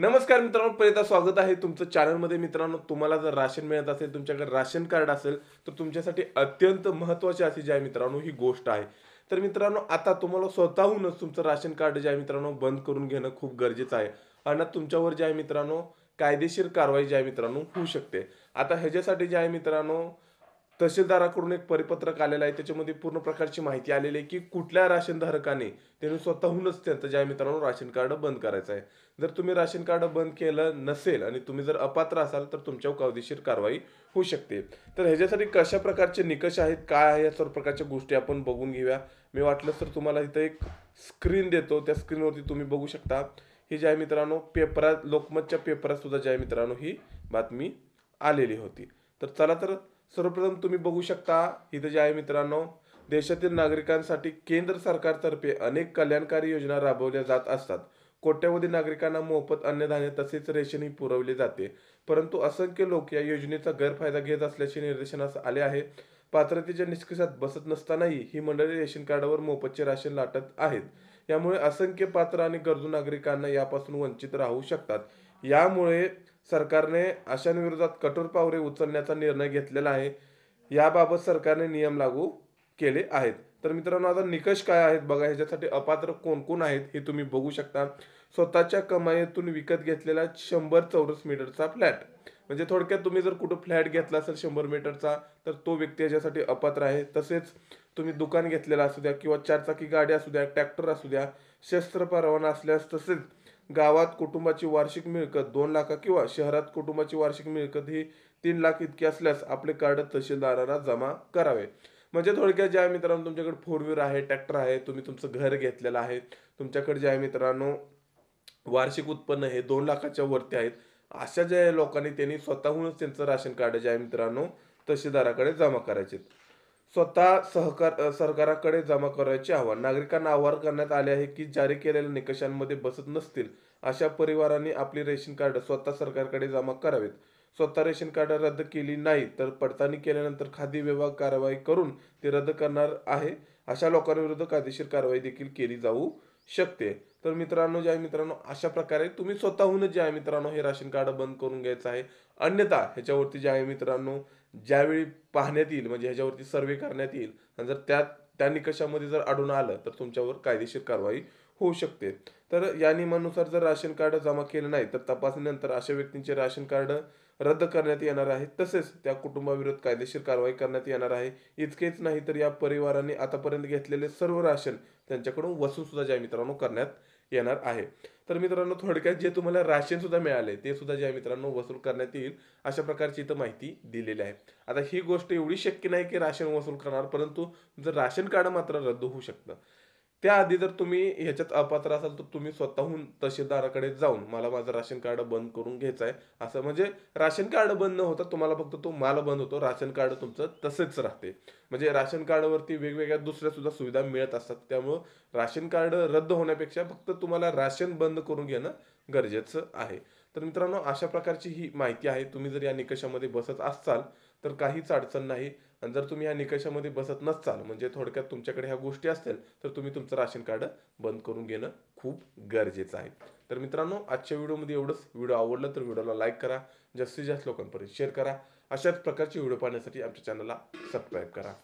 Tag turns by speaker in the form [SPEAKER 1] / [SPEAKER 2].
[SPEAKER 1] नमस्कार मित्रांनो प्रेता स्वागत आहे तुमचं चॅनलमध्ये मित्रांनो तुम्हाला जर राशन मिळत असेल तुमच्याकडे राशन कार्ड असेल तर तुमच्यासाठी अत्यंत महत्त्वाची अशी जी आहे मित्रांनो ही गोष्ट आहे तर मित्रांनो आता तुम्हाला स्वतःहूनच तुमचं राशन कार्ड जे आहे मित्रांनो बंद करून घेणं खूप गरजेचं आहे आणि तुमच्यावर जे आहे मित्रांनो कायदेशीर कारवाई जी आहे मित्रांनो होऊ शकते आता ह्याच्यासाठी जे आहे मित्रांनो तहसीलदाराकडून एक परिपत्रक आलेलं आहे त्याच्यामध्ये पूर्ण प्रकारची माहिती आलेली आहे की कुठल्या राशनधारकाने त्यांनी स्वतःहूनच त्यांचं ज्या मित्रांनो राशन कार्ड बंद करायचं आहे जर तुम्ही राशन कार्ड बंद केलं नसेल आणि तुम्ही जर अपात्र असाल तर तुमच्यावर कायदेशीर कारवाई होऊ शकते तर ह्याच्यासाठी कशा प्रकारचे निकष आहेत काय आहे या सर्व प्रकारच्या गोष्टी आपण बघून घेऊया मी वाटलं तर तुम्हाला इथं एक स्क्रीन देतो त्या स्क्रीनवरती तुम्ही बघू शकता ही ज्या मित्रांनो पेपरात लोकमतच्या पेपरात सुद्धा ज्या मित्रांनो ही बातमी आलेली होती तर चला तर सर्वप्रथम तुम्ही बघू शकता इथं जे आहे मित्रांनो देशातील नागरिकांसाठी केंद्र सरकारतर्फे अनेक कल्याणकारी योजना राबवल्या जात असतात कोट्यावधी नागरिकांना मोफत अन्नधान्य तसेच रेशनही पुरवले जाते परंतु असंख्य लोक या योजनेचा गैरफायदा घेत असल्याचे निदर्शनास आले आहे पात्रतेच्या निष्कर्षात बसत नसतानाही ही मंडळी रेशन कार्डवर मोफतचे राशन लाटत आहेत यामुळे असंख्य पात्र आणि गरजू नागरिकांना यापासून वंचित राहू शकतात यामुळे सरकारने अशांविरोधात कठोर पावले उचलण्याचा निर्णय घेतलेला आहे याबाबत सरकारने नियम लागू केले आहेत तर मित्रांनो आता निकष काय आहेत बघा ह्याच्यासाठी अपात्र कोण कोण आहेत हे तुम्ही बघू शकता स्वतःच्या कमाईतून विकत घेतलेला शंभर चौरस मीटरचा फ्लॅट म्हणजे थोडक्यात तुम्ही जर कुठं फ्लॅट घेतला असेल शंभर मीटरचा तर तो व्यक्ती ह्याच्यासाठी अपात्र आहे तसेच तुम्ही दुकान घेतलेला असू द्या किंवा चारचाकी गाडी असू द्या ट्रॅक्टर असू द्या शस्त्र परवाना असल्यास तसेच गावात कुटुंबाची वार्षिक मिळकत दोन लाख किंवा शहरात कुटुंबाची वार्षिक मिळकत ही तीन लाख इतकी असल्यास आपले कार्ड तहसीलदाराला जमा करावे म्हणजे थोडक्यात ज्या मित्रांनो तुमच्याकडे फोर व्हीलर आहे ट्रॅक्टर आहे तुम्ही तुमचं घर घेतलेलं आहे तुमच्याकडे ज्या मित्रांनो वार्षिक उत्पन्न हे दोन लाखाच्या वरती आहेत अशा ज्या लोकांनी त्यांनी स्वतःहूनच त्यांचं राशन कार्ड ज्या मित्रांनो तहसीलदाराकडे जमा करायचे स्वतः सहकार सरकाराकडे जमा करायचे आव्हान नागरिकांना आवाहन करण्यात आले आहे की जारी केलेल्या निकषांमध्ये बसत नसतील अशा परिवारांनी आपली रेशन कार्ड स्वतः सरकारकडे जमा करावेत स्वतः रेशन कार्ड रद्द केली नाही तर पडताळणी केल्यानंतर खादी विभाग कारवाई करून ते रद्द करणार आहे अशा लोकांविरुद्ध कायदेशीर कारवाई देखील केली जाऊ शकते तर मित्रांनो जे आहे मित्रांनो अशा प्रकारे तुम्ही स्वतःहून जे आहे मित्रांनो हे राशन कार्ड बंद करून घ्यायचं आहे अन्यथा ह्याच्यावरती जे आहे मित्रांनो ज्यावेळी पाहण्यात येईल म्हणजे ह्याच्यावरती सर्वे करण्यात येईल आणि जर त्या त्या निकषामध्ये जर आढळून आलं तर तुमच्यावर कायदेशीर कारवाई होऊ शकते तर या नियमानुसार जर राशन कार्ड जमा केलं नाही तर तपासणीनंतर अशा व्यक्तींचे राशन कार्ड रद्द करण्यात येणार आहे तसेच त्या कुटुंबाविरुद्ध कायदेशीर कारवाई करण्यात येणार आहे इतकेच नाही तर या परिवाराने आतापर्यंत घेतलेले सर्व राशन त्यांच्याकडून वसूल सुद्धा ज्या मित्रांनो करण्यात येणार आहे तर मित्रांनो थोडक्यात जे तुम्हाला राशन सुद्धा मिळाले ते सुद्धा ज्या मित्रांनो वसूल करण्यात येईल अशा प्रकारची इथं माहिती दिलेली आहे आता ही गोष्ट एवढी शक्य नाही की राशन वसूल करणार परंतु जर राशन कार्ड मात्र रद्द होऊ शकतं त्याआधी जर तुम्ही ह्याच्यात अपात्र असाल तर तुम्ही स्वतःहून तहसीलदाराकडे जाऊन मला माझं राशन कार्ड बंद करून घ्यायचं आहे असं म्हणजे राशन कार्ड बंद न होता तुम्हाला फक्त तो माल बंद होतो राशन कार्ड तुमचं तसेच राहते म्हणजे राशन कार्डवरती वेगवेगळ्या दुसऱ्या सुद्धा सुविधा मिळत असतात त्यामुळं राशन कार्ड रद्द होण्यापेक्षा फक्त तुम्हाला राशन बंद करून घेणं गरजेचं आहे तर मित्रांनो अशा प्रकारची ही माहिती आहे तुम्ही जर या निकषामध्ये बसत असाल तर काहीच अडचण नाही आणि जर तुम्ही या निकषामध्ये बसत नसाल म्हणजे थोडक्यात तुमच्याकडे ह्या गोष्टी असतील तर तुम्ही तुमचं राशन कार्ड बंद करून घेणं खूप गरजेचं आहे तर मित्रांनो आजच्या व्हिडिओमध्ये एवढंच व्हिडिओ आवडलं तर व्हिडिओला लाईक करा जास्तीत जास्त लोकांपर्यंत शेअर करा अशाच प्रकारचे व्हिडिओ पाहण्यासाठी आमच्या चॅनलला सबस्क्राईब करा